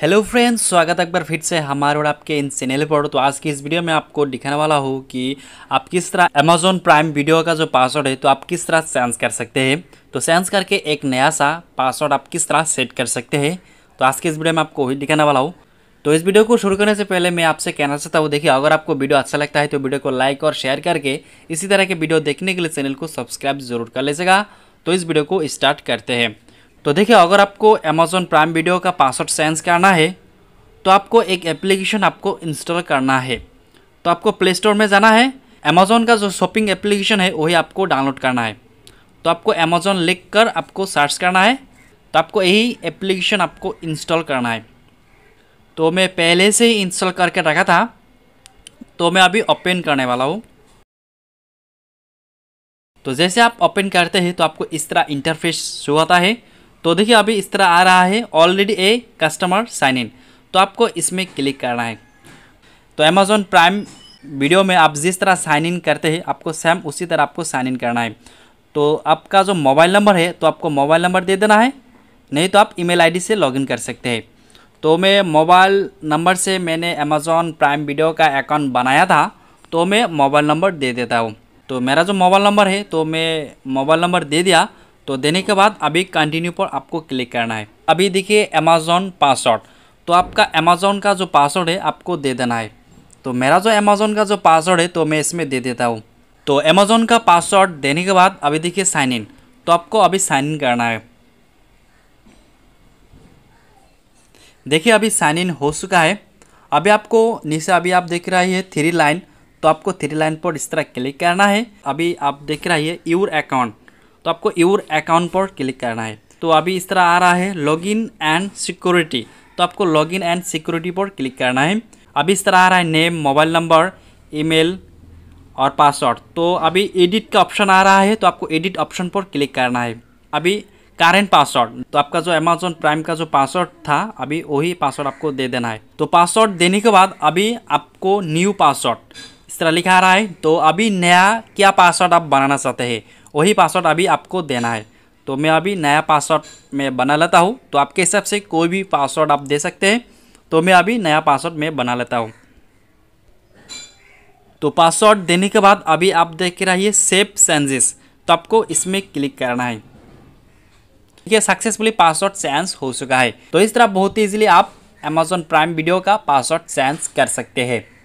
hello friends स्वागत अकबर एक बार फिर से हमारे और आपके इन चैनल पर तो आज की इस वीडियो में आपको दिखाने वाला हूँ कि आप किस तरह अमेजोन प्राइम वीडियो का जो पासवर्ड है तो आप किस तरह चेंज कर सकते हैं तो चेंज करके एक नया सा पासवर्ड आप किस तरह सेट कर सकते हैं तो आज की इस वीडियो में आपको वही दिखाने वाला हूँ तो इस वीडियो को शुरू करने से पहले मैं आपसे कहना चाहता हूँ देखिए अगर आपको वीडियो अच्छा लगता है तो वीडियो को लाइक और शेयर करके इसी तरह के वीडियो देखने के लिए चैनल को सब्सक्राइब जरूर कर लीजिएगा तो इस वीडियो को स्टार्ट करते हैं तो देखिए अगर आपको अमेज़ोन प्राइम वीडियो का पासवर्ड चेंज करना है तो आपको एक एप्लीकेशन आपको इंस्टॉल करना है तो आपको प्ले स्टोर में जाना है अमेज़ोन का जो शॉपिंग एप्लीकेशन है वही आपको डाउनलोड करना है तो आपको अमेज़ोन लिख कर आपको सर्च करना है तो आपको यही एप्लीकेशन आपको इंस्टॉल करना है तो मैं पहले से ही इंस्टॉल करके रखा था तो मैं अभी ओपन करने वाला हूँ तो जैसे आप ओपन करते हैं तो आपको इस तरह इंटरफेस शो आता है तो देखिए अभी इस तरह आ रहा है already a customer sign in तो आपको इसमें क्लिक करना है तो अमेज़ोन प्राइम वीडियो में आप जिस तरह साइन इन करते हैं आपको सेम उसी तरह आपको साइन इन करना है तो आपका जो मोबाइल नंबर है तो आपको मोबाइल नंबर दे देना है नहीं तो आप ईमेल आईडी से लॉगिन कर सकते हैं तो मैं मोबाइल नंबर से मैंने अमेज़ॉन प्राइम वीडियो का अकाउंट बनाया था तो मैं मोबाइल नंबर दे देता हूँ तो मेरा जो मोबाइल नंबर है तो मैं मोबाइल नंबर दे दिया तो देने के बाद अभी कंटिन्यू पर आपको क्लिक करना है अभी देखिए अमेज़ॉन पासवर्ड तो आपका अमेजोन का जो पासवर्ड है आपको दे देना है तो मेरा जो अमेजोन का जो पासवर्ड है तो मैं इसमें दे देता हूँ तो अमेज़ॉन का पासवर्ड देने के बाद अभी देखिए साइन इन तो आपको अभी साइन इन करना है देखिए अभी साइन इन हो चुका है अभी आपको नीचे अभी आप देख रही है थ्री लाइन तो आपको थ्री लाइन पर इस तरह क्लिक करना है अभी आप देख रही है यूर अकाउंट तो आपको यूर अकाउंट पर क्लिक करना है तो अभी इस तरह आ रहा है लॉगिन एंड सिक्योरिटी तो आपको लॉगिन एंड सिक्योरिटी पर क्लिक करना है अभी इस तरह आ रहा है नेम मोबाइल नंबर ईमेल और पासवर्ड तो अभी एडिट का ऑप्शन आ रहा है तो आपको एडिट ऑप्शन पर क्लिक करना है अभी करेंट पासवर्ड तो आपका जो अमेजोन प्राइम का जो पासवर्ड था अभी वही पासवर्ड आपको दे देना है तो पासवर्ड देने के बाद अभी आपको न्यू पासवर्ड तरह लिखा आ रहा है तो अभी नया क्या पासवर्ड आप बनाना चाहते हैं वही पासवर्ड अभी आपको देना है तो मैं अभी नया पासवर्ड मैं बना लेता हूँ तो आपके हिसाब से कोई भी पासवर्ड आप दे सकते हैं तो मैं अभी नया पासवर्ड मैं बना लेता हूँ तो पासवर्ड देने के बाद अभी आप देख रहिए सेफ चेंजेस तो आपको इसमें क्लिक करना है ठीक है सक्सेसफुली पासवर्ड चेंज हो चुका है तो इस तरह बहुत ही ईजिली आप अमेजोन प्राइम वीडियो का पासवर्ड चेंज कर सकते हैं